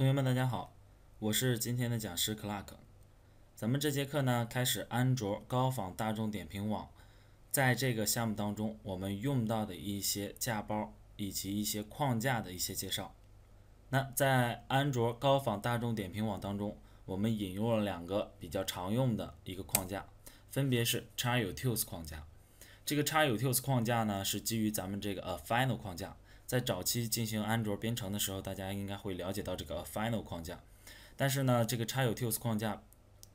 同学们，大家好，我是今天的讲师 Clark。咱们这节课呢，开始安卓高仿大众点评网。在这个项目当中，我们用到的一些架包以及一些框架的一些介绍。那在安卓高仿大众点评网当中，我们引入了两个比较常用的一个框架，分别是 c h e r r t o o l s 框架。这个 c h e r r t o o l s 框架呢，是基于咱们这个 A Final 框架。在早期进行安卓编程的时候，大家应该会了解到这个 Final 框架。但是呢，这个叉友 Tus 框架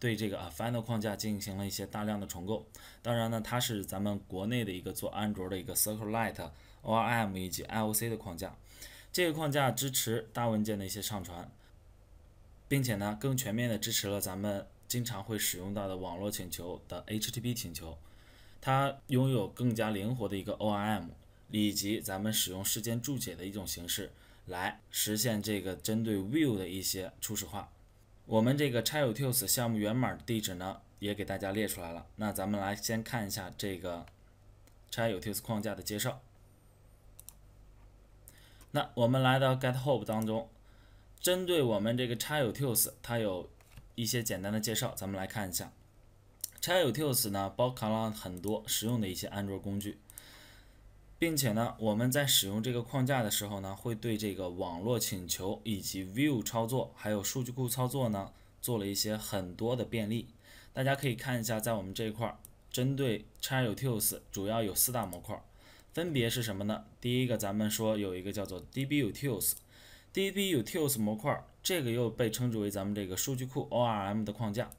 对这个 Final 框架进行了一些大量的重构。当然呢，它是咱们国内的一个做安卓的一个 Circle l i g h t ORM 以及 IOC 的框架。这个框架支持大文件的一些上传，并且呢，更全面的支持了咱们经常会使用到的网络请求的 HTTP 请求。它拥有更加灵活的一个 ORM。以及咱们使用事件注解的一种形式来实现这个针对 View 的一些初始化。我们这个 c child Tools 项目源码地址呢，也给大家列出来了。那咱们来先看一下这个 c child Tools 框架的介绍。那我们来到 g e t h p e 当中，针对我们这个 c child Tools，它有一些简单的介绍，咱们来看一下。c child Tools 呢，包含了很多实用的一些安卓工具。并且呢，我们在使用这个框架的时候呢，会对这个网络请求、以及 View 操作，还有数据库操作呢，做了一些很多的便利。大家可以看一下，在我们这一块儿，针对 c h a r u t i l s 主要有四大模块，分别是什么呢？第一个，咱们说有一个叫做 DBUtils，DBUtils 模块，这个又被称之为咱们这个数据库 ORM 的框架，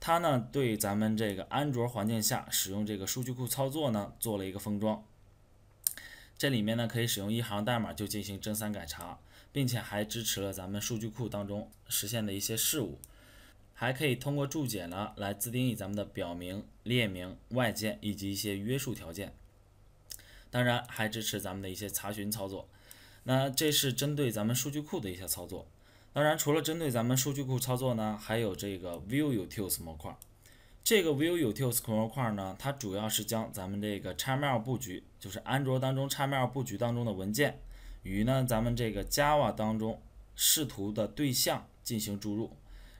它呢，对咱们这个安卓环境下使用这个数据库操作呢，做了一个封装。这里面呢，可以使用一行代码就进行增删改查，并且还支持了咱们数据库当中实现的一些事物，还可以通过注解呢来自定义咱们的表名、列名、外键以及一些约束条件。当然，还支持咱们的一些查询操作。那这是针对咱们数据库的一些操作。当然，除了针对咱们数据库操作呢，还有这个 View Utils 模块。这个 View Utils 模块呢，它主要是将咱们这个 XML 布局，就是安卓当中 XML 布局当中的文件，与呢咱们这个 Java 当中视图的对象进行注入，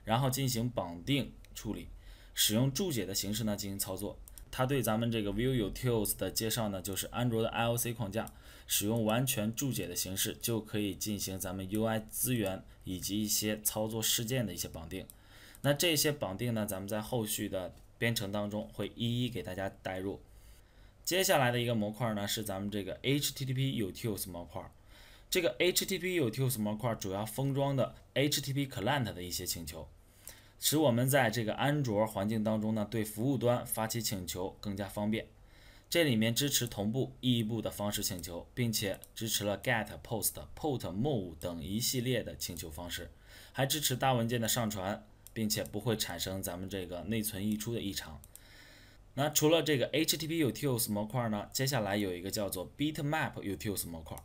然后进行绑定处理，使用注解的形式呢进行操作。它对咱们这个 View Utils 的介绍呢，就是安卓的 IOC 框架，使用完全注解的形式就可以进行咱们 UI 资源以及一些操作事件的一些绑定。那这些绑定呢，咱们在后续的编程当中会一一给大家带入。接下来的一个模块呢是咱们这个 HTTP Utils 模块。这个 HTTP Utils 模块主要封装的 HTTP Client 的一些请求，使我们在这个安卓环境当中呢对服务端发起请求更加方便。这里面支持同步、异步的方式请求，并且支持了 GET、POST、PUT、MOVE 等一系列的请求方式，还支持大文件的上传。并且不会产生咱们这个内存溢出的异常。那除了这个 HTTP utils 模块呢？接下来有一个叫做 Bitmap utils 模块。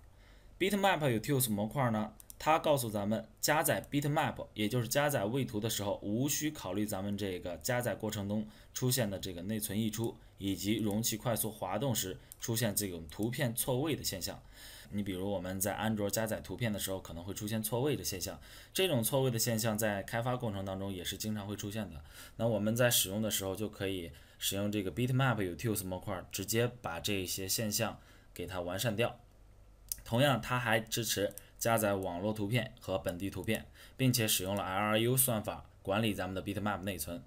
Bitmap utils 模块呢，它告诉咱们加载 Bitmap，也就是加载位图的时候，无需考虑咱们这个加载过程中出现的这个内存溢出，以及容器快速滑动时出现这种图片错位的现象。你比如我们在安卓加载图片的时候可能会出现错位的现象，这种错位的现象在开发过程当中也是经常会出现的。那我们在使用的时候就可以使用这个 BitmapUtils 模块直接把这些现象给它完善掉。同样，它还支持加载网络图片和本地图片，并且使用了 LRU 算法管理咱们的 Bitmap 内存。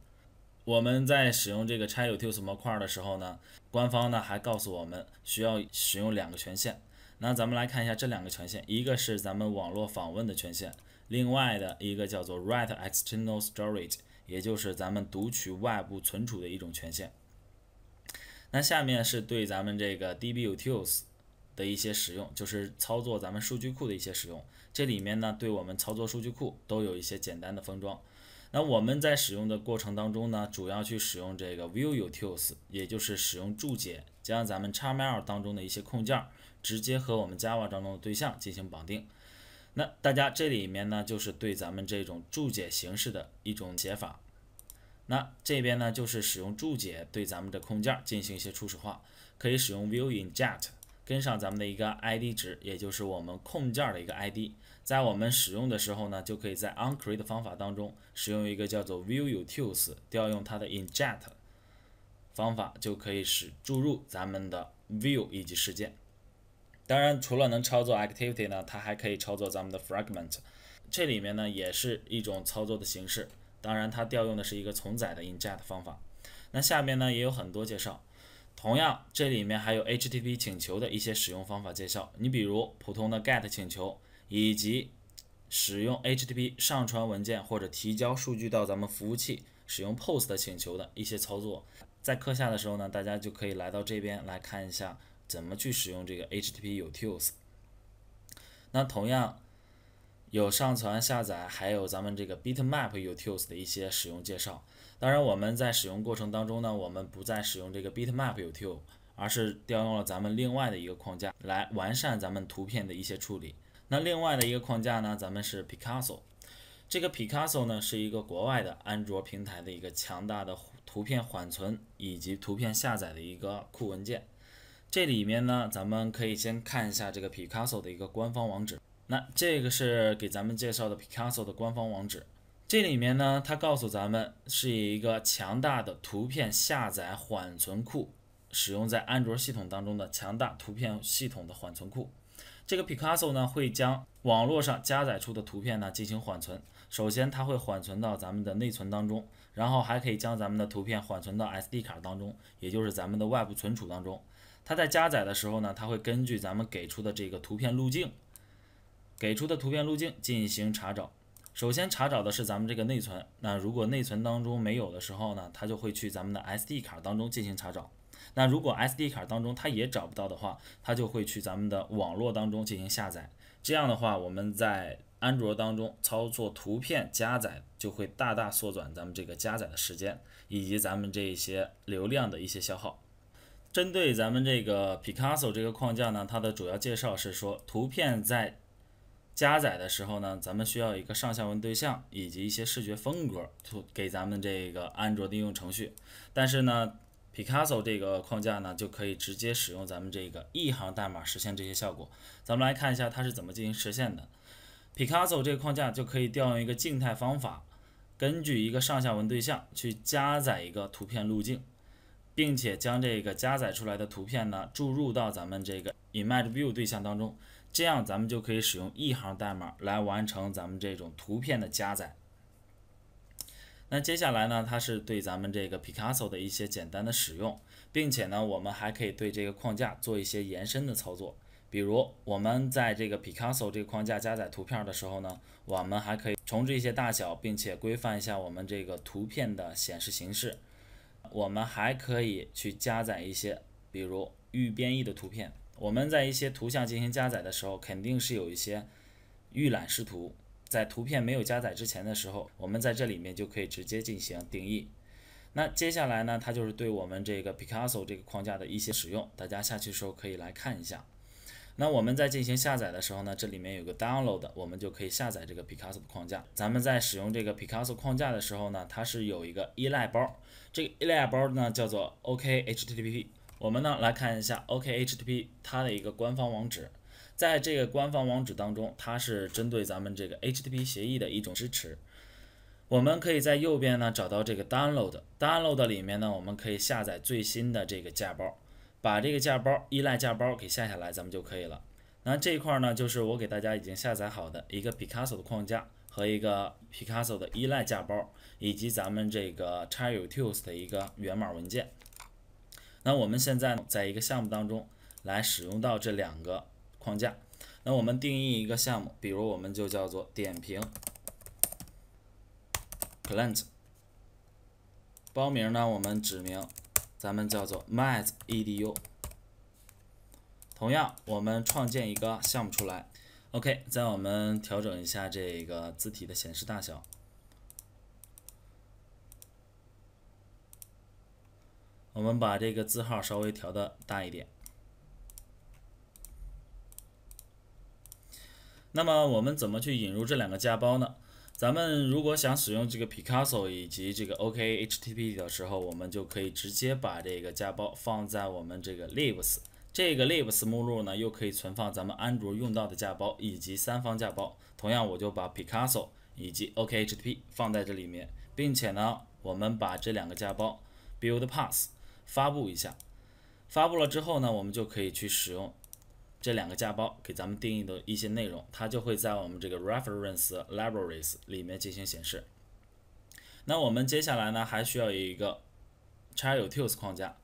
我们在使用这个拆有 t o o u t i l s 模块的时候呢，官方呢还告诉我们需要使用两个权限。那咱们来看一下这两个权限，一个是咱们网络访问的权限，另外的一个叫做 w r i t e External Storage，也就是咱们读取外部存储的一种权限。那下面是对咱们这个 DBUtils 的一些使用，就是操作咱们数据库的一些使用。这里面呢，对我们操作数据库都有一些简单的封装。那我们在使用的过程当中呢，主要去使用这个 ViewUtils，也就是使用注解将咱们 XML 当中的一些控件。直接和我们 Java 当中的对象进行绑定。那大家这里面呢，就是对咱们这种注解形式的一种写法。那这边呢，就是使用注解对咱们的控件进行一些初始化，可以使用 ViewInject 跟上咱们的一个 ID 值，也就是我们控件的一个 ID。在我们使用的时候呢，就可以在 onCreate 方法当中使用一个叫做 ViewUtils 调用它的 Inject 方法，就可以使注入咱们的 View 以及事件。当然，除了能操作 Activity 呢，它还可以操作咱们的 Fragment，这里面呢也是一种操作的形式。当然，它调用的是一个重载的 inject 方法。那下面呢也有很多介绍，同样这里面还有 HTTP 请求的一些使用方法介绍。你比如普通的 GET 请求，以及使用 HTTP 上传文件或者提交数据到咱们服务器使用 POST 请求的一些操作。在课下的时候呢，大家就可以来到这边来看一下。怎么去使用这个 HTTP Utils？那同样有上传、下载，还有咱们这个 Bitmap Utils 的一些使用介绍。当然，我们在使用过程当中呢，我们不再使用这个 Bitmap Utils，而是调用了咱们另外的一个框架来完善咱们图片的一些处理。那另外的一个框架呢，咱们是 Picasso。这个 Picasso 呢，是一个国外的安卓平台的一个强大的图片缓存以及图片下载的一个库文件。这里面呢，咱们可以先看一下这个 Picasso 的一个官方网址。那这个是给咱们介绍的 Picasso 的官方网址。这里面呢，它告诉咱们是一个强大的图片下载缓存库，使用在安卓系统当中的强大图片系统的缓存库。这个 Picasso 呢，会将网络上加载出的图片呢进行缓存。首先，它会缓存到咱们的内存当中，然后还可以将咱们的图片缓存到 SD 卡当中，也就是咱们的外部存储当中。它在加载的时候呢，它会根据咱们给出的这个图片路径，给出的图片路径进行查找。首先查找的是咱们这个内存，那如果内存当中没有的时候呢，它就会去咱们的 SD 卡当中进行查找。那如果 SD 卡当中它也找不到的话，它就会去咱们的网络当中进行下载。这样的话，我们在安卓当中操作图片加载就会大大缩短咱们这个加载的时间，以及咱们这一些流量的一些消耗。针对咱们这个 Picasso 这个框架呢，它的主要介绍是说，图片在加载的时候呢，咱们需要一个上下文对象以及一些视觉风格，给咱们这个安卓的应用程序。但是呢，Picasso 这个框架呢，就可以直接使用咱们这个一行代码实现这些效果。咱们来看一下它是怎么进行实现的。Picasso 这个框架就可以调用一个静态方法，根据一个上下文对象去加载一个图片路径。并且将这个加载出来的图片呢注入到咱们这个 Image View 对象当中，这样咱们就可以使用一行代码来完成咱们这种图片的加载。那接下来呢，它是对咱们这个 Picasso 的一些简单的使用，并且呢，我们还可以对这个框架做一些延伸的操作。比如，我们在这个 Picasso 这个框架加载图片的时候呢，我们还可以重置一些大小，并且规范一下我们这个图片的显示形式。我们还可以去加载一些，比如预编译的图片。我们在一些图像进行加载的时候，肯定是有一些预览视图。在图片没有加载之前的时候，我们在这里面就可以直接进行定义。那接下来呢，它就是对我们这个 Picasso 这个框架的一些使用。大家下去的时候可以来看一下。那我们在进行下载的时候呢，这里面有个 Download，我们就可以下载这个 Picasso 框架。咱们在使用这个 Picasso 框架的时候呢，它是有一个依赖包。这个依赖包呢叫做 OK HTTP。我们呢来看一下 OK HTTP 它的一个官方网址，在这个官方网址当中，它是针对咱们这个 HTTP 协议的一种支持。我们可以在右边呢找到这个 Download，Download 里面呢我们可以下载最新的这个架包，把这个架包依赖架包给下下来，咱们就可以了。那这一块呢就是我给大家已经下载好的一个 Picasso 的框架。和一个 Picasso 的依赖架包，以及咱们这个 c h a r u Tools 的一个源码文件。那我们现在在一个项目当中来使用到这两个框架。那我们定义一个项目，比如我们就叫做点评 Client。包名呢，我们指明咱们叫做 medu。同样，我们创建一个项目出来。OK，在我们调整一下这个字体的显示大小，我们把这个字号稍微调的大一点。那么我们怎么去引入这两个加包呢？咱们如果想使用这个 Picasso 以及这个 OK HTTP 的时候，我们就可以直接把这个加包放在我们这个 l e a v e s 这个 libs 目录呢，又可以存放咱们安卓用到的架包以及三方架包。同样，我就把 Picasso 以及 o k h t p 放在这里面，并且呢，我们把这两个架包 build p a s s 发布一下。发布了之后呢，我们就可以去使用这两个架包给咱们定义的一些内容，它就会在我们这个 reference libraries 里面进行显示。那我们接下来呢，还需要一个 child tools 框架。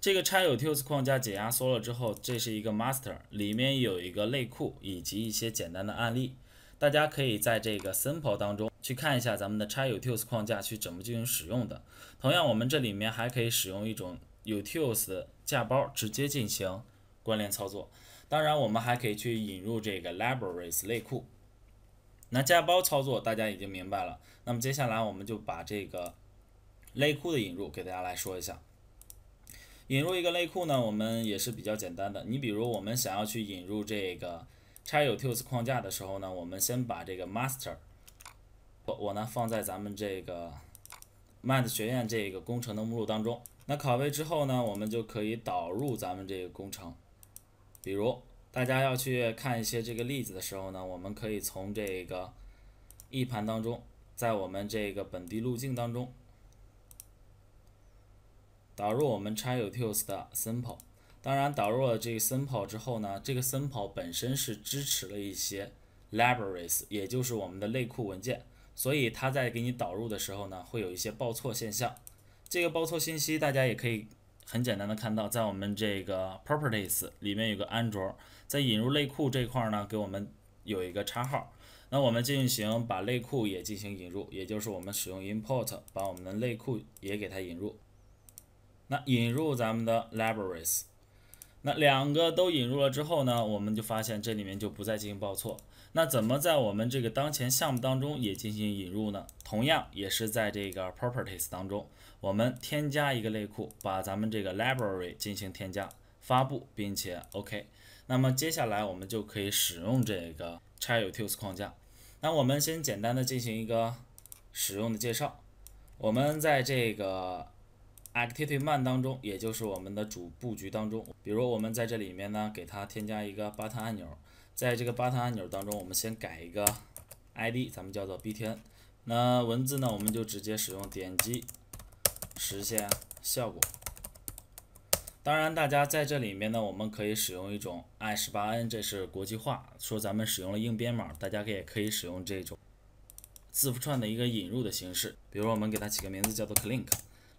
这个 c h a Tools 框架解压缩了之后，这是一个 Master，里面有一个类库以及一些简单的案例，大家可以在这个 Simple 当中去看一下咱们的 c h a Tools 框架去怎么进行使用的。同样，我们这里面还可以使用一种 Utils 架包直接进行关联操作。当然，我们还可以去引入这个 Libraries 类库。那架包操作大家已经明白了，那么接下来我们就把这个类库的引入给大家来说一下。引入一个类库呢，我们也是比较简单的。你比如我们想要去引入这个 c h a i u t o o l s 框架的时候呢，我们先把这个 master，我我呢放在咱们这个 Mind 学院这个工程的目录当中。那拷贝之后呢，我们就可以导入咱们这个工程。比如大家要去看一些这个例子的时候呢，我们可以从这个 E 盘当中，在我们这个本地路径当中。导入我们 Chai Tools 的 s i m p l e 当然导入了这个 s i m p l e 之后呢，这个 s i m p l e 本身是支持了一些 Libraries，也就是我们的类库文件，所以它在给你导入的时候呢，会有一些报错现象。这个报错信息大家也可以很简单的看到，在我们这个 Properties 里面有个安卓，在引入类库这块儿呢，给我们有一个叉号。那我们进行把类库也进行引入，也就是我们使用 Import 把我们的类库也给它引入。那引入咱们的 libraries，那两个都引入了之后呢，我们就发现这里面就不再进行报错。那怎么在我们这个当前项目当中也进行引入呢？同样也是在这个 properties 当中，我们添加一个类库，把咱们这个 library 进行添加、发布，并且 OK。那么接下来我们就可以使用这个 ChaiUtils 框架。那我们先简单的进行一个使用的介绍。我们在这个 Activity Man 当中，也就是我们的主布局当中，比如我们在这里面呢，给它添加一个 Button 按钮，在这个 Button 按钮当中，我们先改一个 ID，咱们叫做 btn。那文字呢，我们就直接使用点击实现效果。当然，大家在这里面呢，我们可以使用一种 i18n，这是国际化，说咱们使用了硬编码，大家可也可以使用这种字符串的一个引入的形式。比如我们给它起个名字叫做 Click。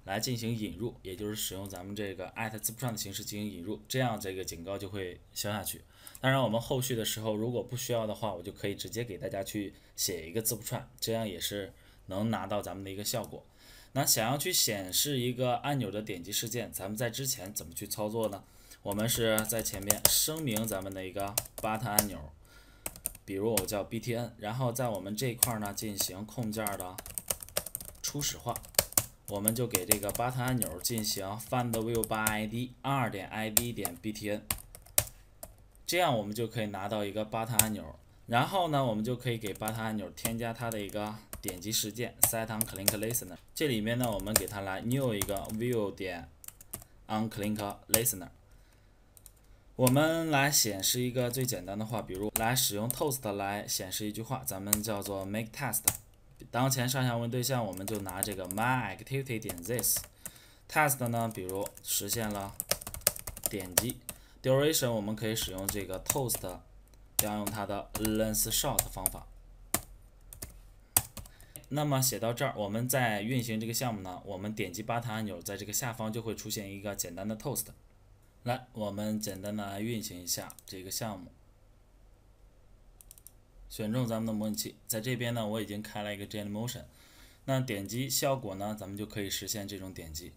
来进行引入，也就是使用咱们这个字符串的形式进行引入，这样这个警告就会消下去。当然，我们后续的时候如果不需要的话，我就可以直接给大家去写一个字符串，这样也是能拿到咱们的一个效果。那想要去显示一个按钮的点击事件，咱们在之前怎么去操作呢？我们是在前面声明咱们的一个 button 按钮，比如我叫 btn，然后在我们这一块呢进行控件的初始化。我们就给这个 button 按钮进行 find view by id r 点 id 点 btn，这样我们就可以拿到一个 button 按钮。然后呢，我们就可以给 button 按钮添加它的一个点击事件 set on click listener。这里面呢，我们给它来 new 一个 view 点 on click listener。我们来显示一个最简单的话，比如来使用 toast 来显示一句话，咱们叫做 make test。当前上下文对象，我们就拿这个 m y activity 点 this test 呢，比如实现了点击 duration，我们可以使用这个 toast，要用它的 length short 方法。那么写到这儿，我们在运行这个项目呢，我们点击吧台按钮，在这个下方就会出现一个简单的 toast。来，我们简单的运行一下这个项目。选中咱们的模拟器，在这边呢，我已经开了一个 j e n e Motion。那点击效果呢，咱们就可以实现这种点击。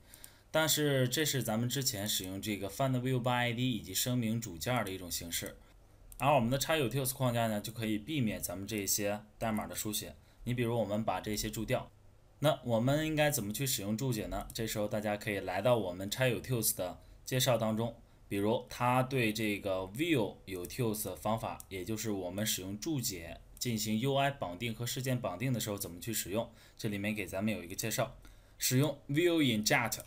但是这是咱们之前使用这个 Find View By ID 以及声明组件的一种形式，而我们的插友 Tools 框架呢，就可以避免咱们这些代码的书写。你比如我们把这些注掉，那我们应该怎么去使用注解呢？这时候大家可以来到我们插友 Tools 的介绍当中。比如，它对这个 View 有 Tools 方法，也就是我们使用注解进行 UI 绑定和事件绑定的时候，怎么去使用？这里面给咱们有一个介绍。使用 View in Jet，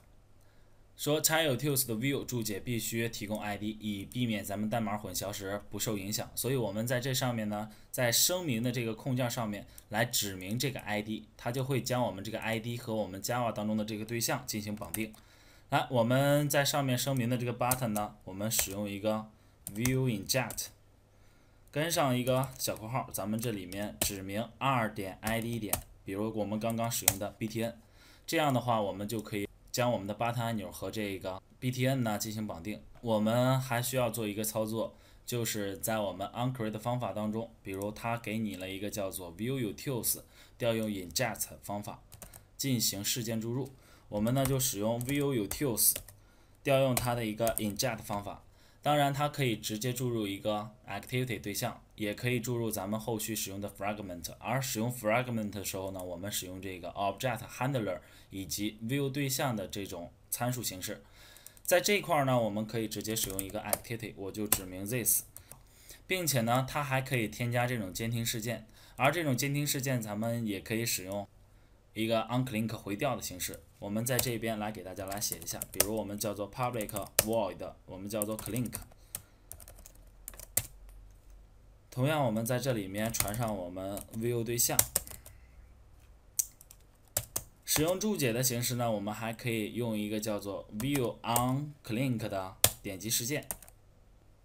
说持有 Tools 的 View 注解必须提供 ID，以避免咱们代码混淆时不受影响。所以，我们在这上面呢，在声明的这个空件上面来指明这个 ID，它就会将我们这个 ID 和我们 Java 当中的这个对象进行绑定。来，我们在上面声明的这个 button 呢，我们使用一个 view inject，跟上一个小括号，咱们这里面指明二点 id 点，比如我们刚刚使用的 btn，这样的话，我们就可以将我们的 button 按钮和这个 btn 呢进行绑定。我们还需要做一个操作，就是在我们 on create 方法当中，比如它给你了一个叫做 view utils 调用 inject 方法进行事件注入。我们呢就使用 ViewUtils 调用它的一个 inject 方法。当然，它可以直接注入一个 Activity 对象，也可以注入咱们后续使用的 Fragment。而使用 Fragment 的时候呢，我们使用这个 Object Handler 以及 View 对象的这种参数形式。在这块儿呢，我们可以直接使用一个 Activity，我就指明 this，并且呢，它还可以添加这种监听事件。而这种监听事件，咱们也可以使用一个 o n c l i c k 回调的形式。我们在这边来给大家来写一下，比如我们叫做 public void，我们叫做 click。同样，我们在这里面传上我们 view 对象。使用注解的形式呢，我们还可以用一个叫做 view on click 的点击事件。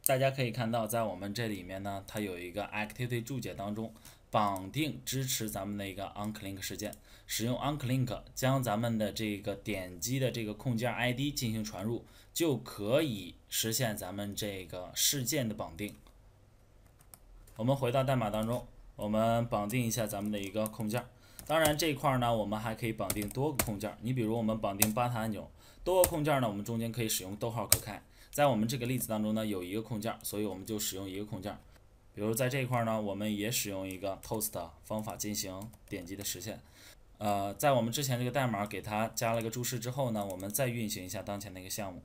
大家可以看到，在我们这里面呢，它有一个 activity 注解当中绑定支持咱们的一个 on click 事件。使用 onclick 将咱们的这个点击的这个控件 ID 进行传入，就可以实现咱们这个事件的绑定。我们回到代码当中，我们绑定一下咱们的一个控件。当然这一块呢，我们还可以绑定多个控件。你比如我们绑定 button 按钮，多个控件呢，我们中间可以使用逗号隔开。在我们这个例子当中呢，有一个控件，所以我们就使用一个控件。比如在这一块呢，我们也使用一个 p o s t 方法进行点击的实现。呃，在我们之前这个代码给它加了个注释之后呢，我们再运行一下当前的一个项目，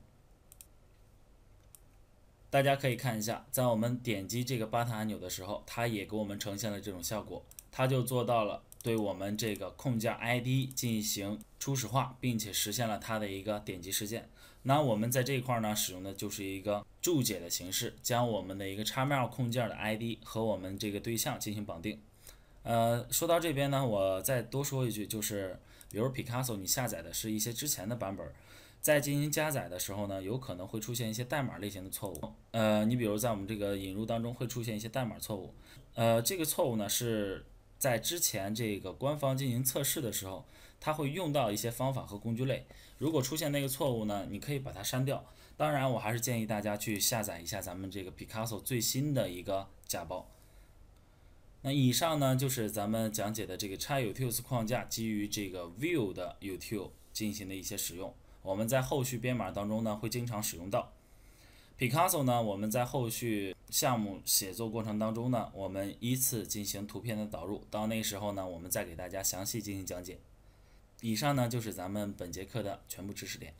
大家可以看一下，在我们点击这个 button 按钮的时候，它也给我们呈现了这种效果，它就做到了对我们这个控件 ID 进行初始化，并且实现了它的一个点击事件。那我们在这一块呢，使用的就是一个注解的形式，将我们的一个插 l 控件的 ID 和我们这个对象进行绑定。呃，说到这边呢，我再多说一句，就是，比如 Picasso，你下载的是一些之前的版本，在进行加载的时候呢，有可能会出现一些代码类型的错误。呃，你比如在我们这个引入当中会出现一些代码错误。呃，这个错误呢是在之前这个官方进行测试的时候，它会用到一些方法和工具类。如果出现那个错误呢，你可以把它删掉。当然，我还是建议大家去下载一下咱们这个 Picasso 最新的一个假包。那以上呢，就是咱们讲解的这个 c h i l u Tools 框架基于这个 View 的 Util 进行的一些使用。我们在后续编码当中呢，会经常使用到 Picasso 呢。我们在后续项目写作过程当中呢，我们依次进行图片的导入。到那时候呢，我们再给大家详细进行讲解。以上呢，就是咱们本节课的全部知识点。